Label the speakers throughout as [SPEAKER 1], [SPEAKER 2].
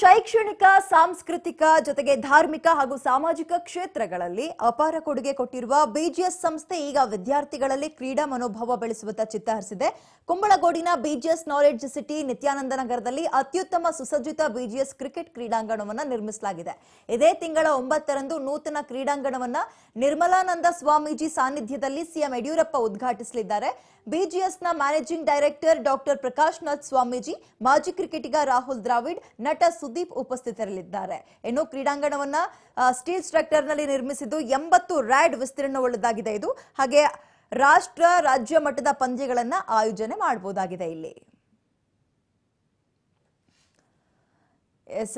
[SPEAKER 1] ಶೈಕ್ಷಣಿಕ ಸಾಂಸ್ಕೃತಿಕ ಜೊತೆಗೆ ಧಾರ್ಮಿಕ ಹಾಗೂ ಸಾಮಾಜಿಕ ಕ್ಷೇತ್ರಗಳಲ್ಲಿ ಅಪಾರ ಕೊಡುಗೆ ಕೊಟ್ಟಿರುವ ಬಿಜಿಎಸ್ ಸಂಸ್ಥೆ ಈಗ ವಿದ್ಯಾರ್ಥಿಗಳಲ್ಲಿ ಕ್ರೀಡಾ ಮನೋಭಾವ ಬೆಳೆಸುವತ್ತ ಚಿತ್ತ ಹರಿಸಿದೆ ಕುಂಬಳಗೋಡಿನ ಬಿಜಿಎಸ್ ನಾಲೆಡ್ಜ್ ಸಿಟಿ ನಿತ್ಯಾನಂದ ನಗರದಲ್ಲಿ ಅತ್ಯುತ್ತಮ ಸುಸಜ್ಜಿತ ಬಿಜಿಎಸ್ ಕ್ರಿಕೆಟ್ ಕ್ರೀಡಾಂಗಣವನ್ನು ನಿರ್ಮಿಸಲಾಗಿದೆ ಇದೇ ತಿಂಗಳ ಒಂಬತ್ತರಂದು ನೂತನ ಕ್ರೀಡಾಂಗಣವನ್ನು ನಿರ್ಮಲಾನಂದ ಸ್ವಾಮೀಜಿ ಸಾನ್ನಿಧ್ಯದಲ್ಲಿ ಸಿಎಂ ಯಡಿಯೂರಪ್ಪ ಉದ್ಘಾಟಿಸಲಿದ್ದಾರೆ ಬಿಜಿಎಸ್ನ managing director doctor Prakashnath Swamiji ಮಾಜಿ ಕ್ರಿಕೆಟಿಗ ರಾಹುಲ್ ದ್ರಾವಿಡ್ ನಟ ಸುದೀಪ್ ಉಪಸ್ಥಿತರಲ್ಲಿದ್ದಾರೆ ಇನ್ನು ಕ್ರೀಡಾಂಗಣವನ್ನ ಸ್ಟೀಲ್ ಸ್ಟ್ರಕ್ಚರ್ ನಲ್ಲಿ ನಿರ್ಮಿಸಿದ್ದು ಎಂಬತ್ತು ರ್ಯಾಡ್ ಉಳ್ಳದಾಗಿದೆ ಇದು ಹಾಗೆ ರಾಷ್ಟ್ರ ರಾಜ್ಯ ಮಟ್ಟದ ಪಂದ್ಯಗಳನ್ನ ಆಯೋಜನೆ ಮಾಡಬಹುದಾಗಿದೆ ಇಲ್ಲಿ ಎಸ್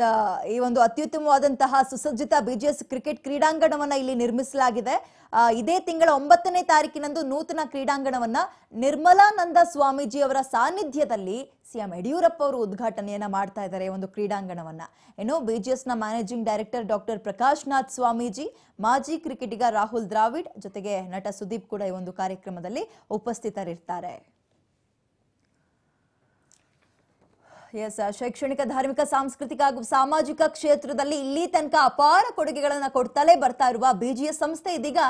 [SPEAKER 1] ಈ ಒಂದು ಅತ್ಯುತ್ತಮವಾದಂತಹ ಸುಸಜ್ಜಿತ ಎಸ್ ಕ್ರಿಕೆಟ್ ಕ್ರೀಡಾಂಗಣವನ್ನ ಇಲ್ಲಿ ನಿರ್ಮಿಸಲಾಗಿದೆ ಇದೇ ತಿಂಗಳ ಒಂಬತ್ತನೇ ತಾರೀಕಿನಂದು ನೂತನ ಕ್ರೀಡಾಂಗಣವನ್ನ ನಿರ್ಮಲಾನಂದ ಸ್ವಾಮೀಜಿ ಅವರ ಸಾನ್ನಿಧ್ಯದಲ್ಲಿ ಸಿಎಂ ಯಡಿಯೂರಪ್ಪ ಅವರು ಉದ್ಘಾಟನೆಯನ್ನ ಮಾಡ್ತಾ ಇದ್ದಾರೆ ಒಂದು ಕ್ರೀಡಾಂಗಣವನ್ನ ಏನು ನ managing director doctor Prakashnath Swamiji ಮಾಜಿ ಕ್ರಿಕೆಟಿಗ ರಾಹುಲ್ ದ್ರಾವಿಡ್ ಜೊತೆಗೆ ನಟ ಸುದೀಪ್ ಕೂಡ ಈ ಒಂದು ಕಾರ್ಯಕ್ರಮದಲ್ಲಿ ಉಪಸ್ಥಿತರಿರ್ತಾರೆ ಎಸ್ ಶೈಕ್ಷಣಿಕ ಧಾರ್ಮಿಕ ಸಾಂಸ್ಕೃತಿಕ ಹಾಗೂ ಸಾಮಾಜಿಕ ಕ್ಷೇತ್ರದಲ್ಲಿ ಇಲ್ಲಿ ತನಕ ಅಪಾರ ಕೊಡುಗೆಗಳನ್ನು ಕೊಡ್ತಲೇ ಬರ್ತಾ ಇರುವ ಬಿಜಿಎಸ್ ಸಂಸ್ಥೆ ಇದೀಗ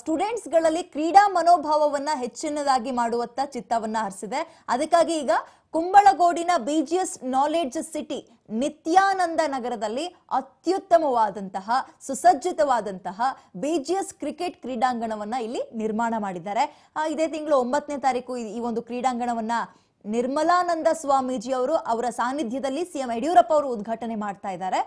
[SPEAKER 1] ಸ್ಟೂಡೆಂಟ್ಸ್ಗಳಲ್ಲಿ ಕ್ರೀಡಾ ಮನೋಭಾವವನ್ನು ಹೆಚ್ಚಿನದಾಗಿ ಮಾಡುವತ್ತ ಚಿತ್ತವನ್ನು ಹರಿಸಿದೆ ಅದಕ್ಕಾಗಿ ಈಗ ಕುಂಬಳಗೋಡಿನ ಬಿಜಿಎಸ್ ನಾಲೆಡ್ಜ್ ಸಿಟಿ ನಿತ್ಯಾನಂದ ನಗರದಲ್ಲಿ ಅತ್ಯುತ್ತಮವಾದಂತಹ ಸುಸಜ್ಜಿತವಾದಂತಹ ಬಿಜಿಎಸ್ ಕ್ರಿಕೆಟ್ ಕ್ರೀಡಾಂಗಣವನ್ನ ಇಲ್ಲಿ ನಿರ್ಮಾಣ ಮಾಡಿದ್ದಾರೆ ಇದೇ ತಿಂಗಳು ಒಂಬತ್ತನೇ ತಾರೀಕು ಈ ಒಂದು ಕ್ರೀಡಾಂಗಣವನ್ನ ನಿರ್ಮಲಾನಂದ ಸ್ವಾಮೀಜಿ ಅವರು ಅವರ ಸಾನ್ನಿಧ್ಯದಲ್ಲಿ ಸಿಎಂ ಯಡಿಯೂರಪ್ಪ ಅವರು ಉದ್ಘಾಟನೆ ಮಾಡ್ತಾ ಇದ್ದಾರೆ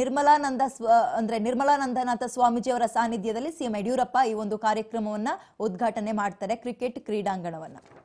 [SPEAKER 1] ನಿರ್ಮಲಾನಂದ ಸ್ವ ಅಂದ್ರೆ ನಿರ್ಮಲಾನಂದನಾಥ ಸ್ವಾಮೀಜಿ ಅವರ ಸಾನ್ನಿಧ್ಯದಲ್ಲಿ ಸಿಎಂ ಯಡಿಯೂರಪ್ಪ ಈ ಒಂದು ಕಾರ್ಯಕ್ರಮವನ್ನ ಉದ್ಘಾಟನೆ ಮಾಡ್ತಾರೆ ಕ್ರಿಕೆಟ್ ಕ್ರೀಡಾಂಗಣವನ್ನ